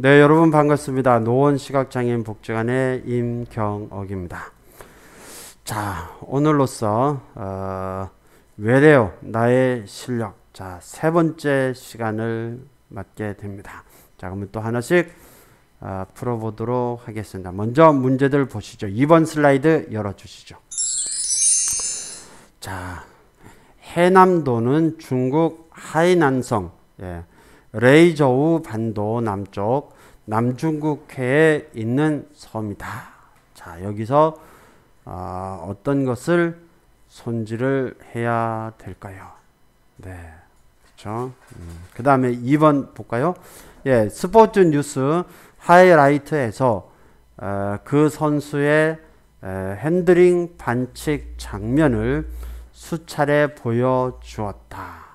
네, 여러분 반갑습니다. 노원 시각장애인 복지관의 임경옥입니다. 자, 오늘로써 어, 외래어 나의 실력 자, 세 번째 시간을 맞게 됩니다. 자, 그러면 또 하나씩 어, 풀어보도록 하겠습니다. 먼저 문제들 보시죠. 2번 슬라이드 열어주시죠. 자, 해남도는 중국 하이난성 예. 레이저우 반도 남쪽 남중국해에 있는 섬이다. 자, 여기서 어, 어떤 것을 손질을 해야 될까요? 네. 그렇죠? 음. 그다음에 2번 볼까요? 예, 스포츠 뉴스 하이라이트에서 어, 그 선수의 에, 핸드링 반칙 장면을 수차례 보여주었다.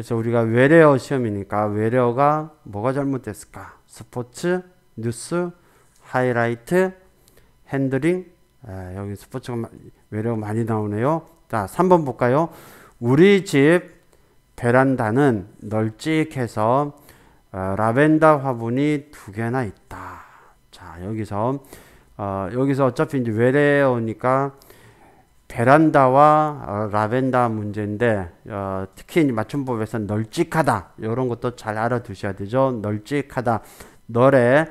그래서 우리가 외래어 시험이니까 외래어가 뭐가 잘못됐을까? 스포츠, 뉴스, 하이라이트, 핸드링. 아, 여기 스포츠가 외래어 많이 나오네요. 자, 3번 볼까요? 우리 집 베란다는 널찍해서 어, 라벤더 화분이 두 개나 있다. 자, 여기서 어, 여기서 어차피 이제 외래어니까 베란다와 어, 라벤다 문제인데 어, 특히 맞춤법에서 널찍하다 이런 것도 잘 알아두셔야 되죠. 널찍하다 널에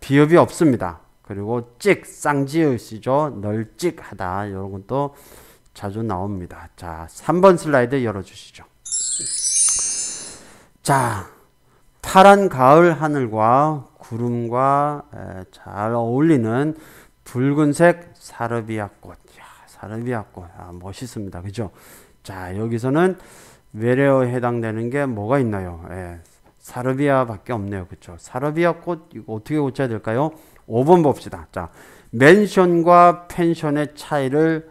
비읍이 없습니다. 그리고 찍 쌍지읒이죠. 널찍하다 이런 것도 자주 나옵니다. 자, 3번 슬라이드 열어주시죠. 자, 파란 가을 하늘과 구름과 잘 어울리는 붉은색 사르비아 꽃. 사르비아꽃. 아, 멋있습니다. 그죠? 자, 여기서는 외래어에 해당되는 게 뭐가 있나요? 예, 사르비아밖에 없네요. 그쵸? 사르비아 꽃, 이거 어떻게 고쳐야 될까요? 5번 봅시다. 자, 맨션과 펜션의 차이를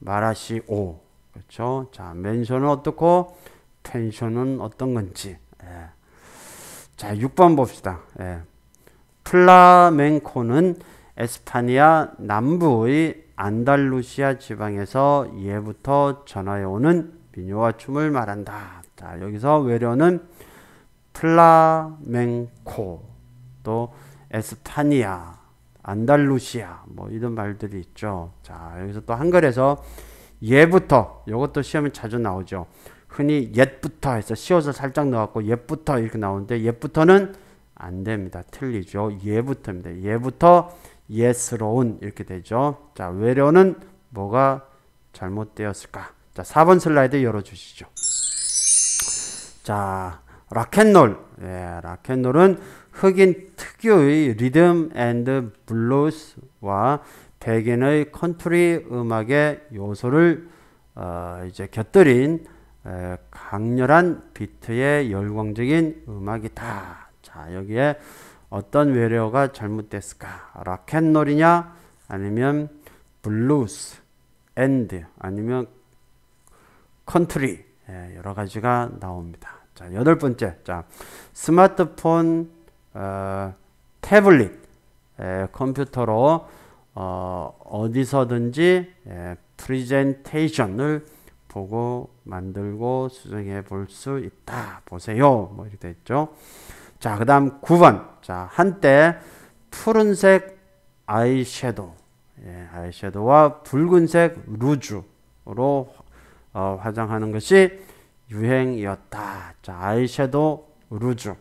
말하시오. 그쵸? 자, 맨션은 어떻고, 펜션은 어떤 건지. 예. 자, 6번 봅시다. 예. 플라멩코는 에스파니아 남부의 안달루시아 지방에서 예부터 전하여 오는 민요와 춤을 말한다. 자, 여기서 외려는 플라멩코 또 에스파니아 안달루시아 뭐 이런 말들이 있죠. 자, 여기서 또 한글에서 예부터 이것도 시험에 자주 나오죠. 흔히 옛부터 해서 씌워서 살짝 넣었고 옛부터 이렇게 나오는데 옛부터는 안 됩니다. 틀리죠. 예부터입니다. 예부터 예스러운 이렇게 되죠. 자, 외려는 뭐가 잘못되었을까? 자, 4번 슬라이드 열어 주시죠. 자, 락앤롤. 예, 락앤롤은 흑인 특유의 리듬 앤드 블루스와 백인의 컨트리 음악의 요소를 어, 이제 곁들인 에, 강렬한 비트의 열광적인 음악이다. 자, 여기에 어떤 외래어가 잘못됐을까? 락켓놀이냐? 아니면 블루스, 앤드, 아니면 컨트리 예, 여러 가지가 나옵니다. 자 여덟 번째, 자 스마트폰, 어, 태블릿, 예, 컴퓨터로 어, 디서든지 예, 프리젠테이션을 보고 만들고 수정해 볼 수 있다. 보세요. 뭐 이렇게 됐죠. 자, 그 다음 9번. 자, 한때 푸른색 아이섀도우, 예, 아이섀도우와 붉은색 루즈로 어, 화장하는 것이 유행이었다. 자, 아이섀도우 루즈.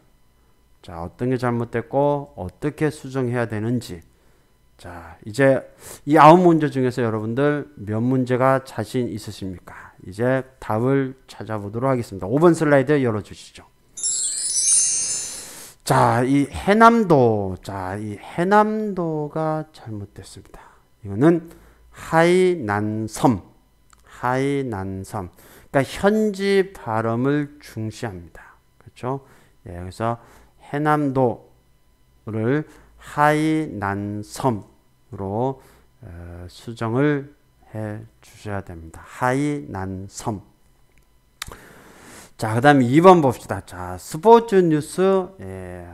자, 어떤 게 잘못됐고 어떻게 수정해야 되는지. 자, 이제 이 아홉 문제 중에서 여러분들 몇 문제가 자신 있으십니까? 이제 답을 찾아보도록 하겠습니다. 5번 슬라이드 열어 주시죠. 자, 이 해남도, 자, 이 해남도가 잘못됐습니다. 이거는 하이난섬, 하이난섬. 그러니까 현지 발음을 중시합니다. 그렇죠? 예, 그래서 해남도를 하이난섬으로 어, 수정을 해 주셔야 됩니다. 하이난섬. 자, 그 다음에 2번 봅시다. 자, 스포츠 뉴스 예,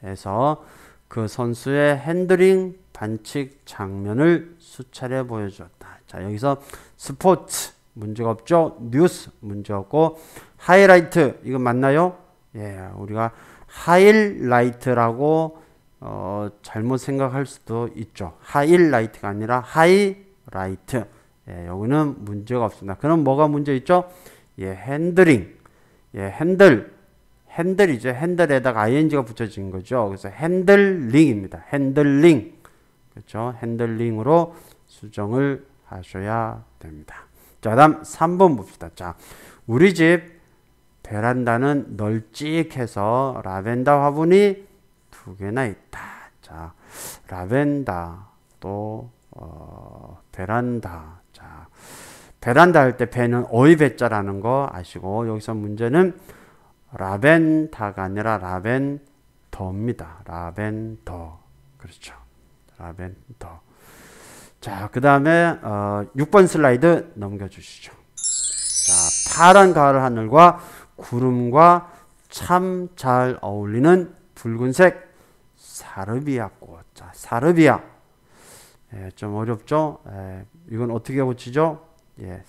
하이라이트에서 그 선수의 핸드링 반칙 장면을 수차례 보여주었다. 자, 여기서 스포츠 문제가 없죠? 뉴스 문제 없고 하이라이트 이거 맞나요? 예, 우리가 하이라이트라고 어, 잘못 생각할 수도 있죠. 하이라이트가 아니라 하이라이트. 예, 여기는 문제가 없습니다. 그럼 뭐가 문제 있죠? 예, 핸들링 예, 핸들, 핸들이죠. 핸들에다가 ing가 붙여진 거죠. 그래서 핸들링입니다. 핸들링. 그렇죠? 핸들링으로 수정을 하셔야 됩니다. 자, 다음 3번 봅시다. 자, 우리 집 베란다는 널찍해서 라벤더 화분이 두 개나 있다. 자, 라벤더 또 어, 베란다. 자, 베란다 할 때 배는 어이배자라는거 아시고 여기서 문제는 라벤다가 아니라 라벤더입니다. 라벤더 그렇죠. 라벤더 자, 그 다음에 어, 6번 슬라이드 넘겨주시죠. 자, 파란 가을 하늘과 구름과 참 잘 어울리는 붉은색 사르비아 꽃. 자, 사르비아. 예, 좀 어렵죠? 예, 이건 어떻게 고치죠? 예,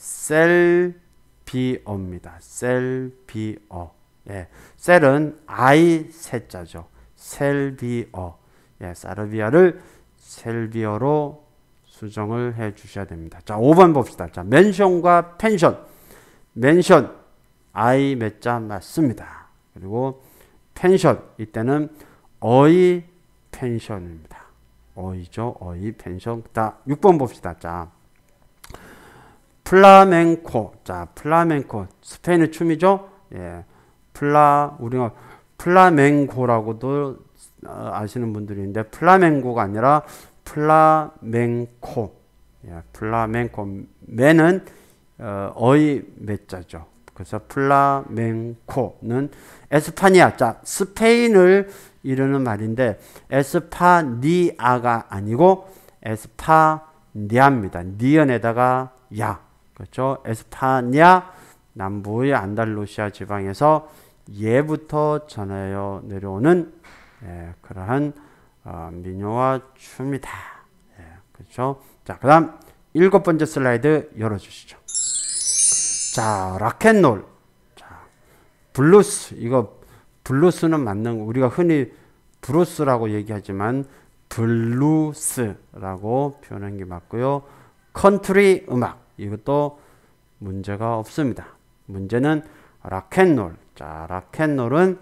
셀비어입니다. 셀비어. 예, 셀은 아이 세자죠. 셀비어. 예, 사르비아를 셀비어로 수정을 해 주셔야 됩니다. 자, 5번 봅시다. 자, 멘션과 펜션. 멘션 아이 몇 자 맞습니다. 그리고 펜션 이때는 어이 펜션입니다. 어이죠. 어이 펜션. 자, 6번 봅시다. 자. 플라멩코. 자, 플라멩코. 스페인의 춤이죠? 예. 플라 우리가 플라멩코라고도 어, 아시는 분들이 데 플라멩코가 아니라 플라멩코. 예, 플라멩코. 매는 어, 의 매자죠. 그래서 플라멩코는 에스파니아, 자 스페인을 이르는 말인데 에스파니아가 아니고 에스파니아입니다. 니언에다가 야. 그렇죠? 에스파냐 남부의 안달루시아 지방에서 예부터 전하여 내려오는 예, 그러한 어, 민요와 춤이다. 예, 그렇죠? 자, 그다음 일곱 번째 슬라이드 열어 주시죠. 자, 락앤롤. 자, 블루스. 이거 블루스는 맞는 우리가 흔히 브루스라고 얘기하지만 블루스라고 표현한 게 맞고요. 컨트리 음악. 이것도 문제가 없습니다. 문제는 락앤롤. 자, 락앤롤은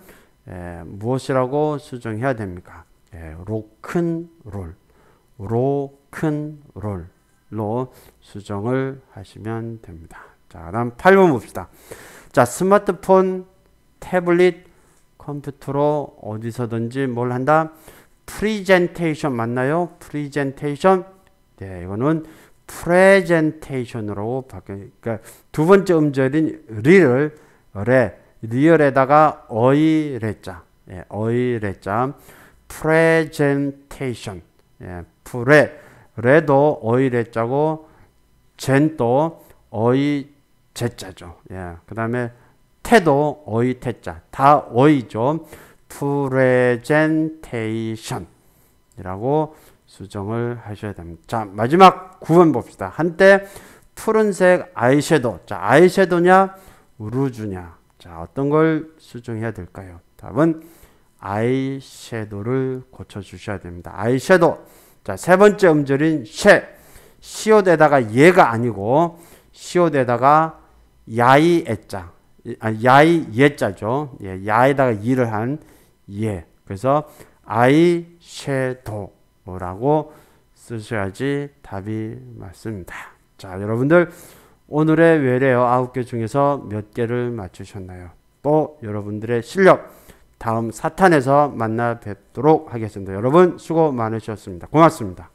에, 무엇이라고 수정해야 됩니까? 예, 로큰롤, 로큰롤로 수정을 하시면 됩니다. 자, 다음 8번 봅시다. 자, 스마트폰, 태블릿, 컴퓨터로 어디서든지 뭘 한다? 프리젠테이션 맞나요? 프리젠테이션. 네, 이거는 프레젠테이션으로 바뀌니 그러니까 두 번째 음절인 리를 레 리얼에다가 어이 레자 예, 어이 레자 프레젠테이션 예, 프레 레도 어이 레자고 젠도 어이 제자죠. 예, 그 다음에 태도 어이 태자 다 어이죠. 프레젠테이션이라고 수정을 하셔야 됩니다. 자, 마지막 구분 봅시다. 한때 푸른색 아이섀도 자, 아이섀도냐 우루주냐. 자, 어떤 걸 수정해야 될까요? 답은 아이섀도를 고쳐 주셔야 됩니다. 아이섀도 자, 세 번째 음절인 쉐. 시옷에다가 예가 아니고 시옷에다가 야이 애자. 아, 야이 예자죠. 예, 야에다가 이를 한 예. 그래서 아이섀도 라고 쓰셔야지 답이 맞습니다. 자, 여러분들 오늘의 외래어 아홉 개 중에서 몇 개를 맞추셨나요? 또 여러분들의 실력 다음 사탄에서 만나 뵙도록 하겠습니다. 여러분 수고 많으셨습니다. 고맙습니다.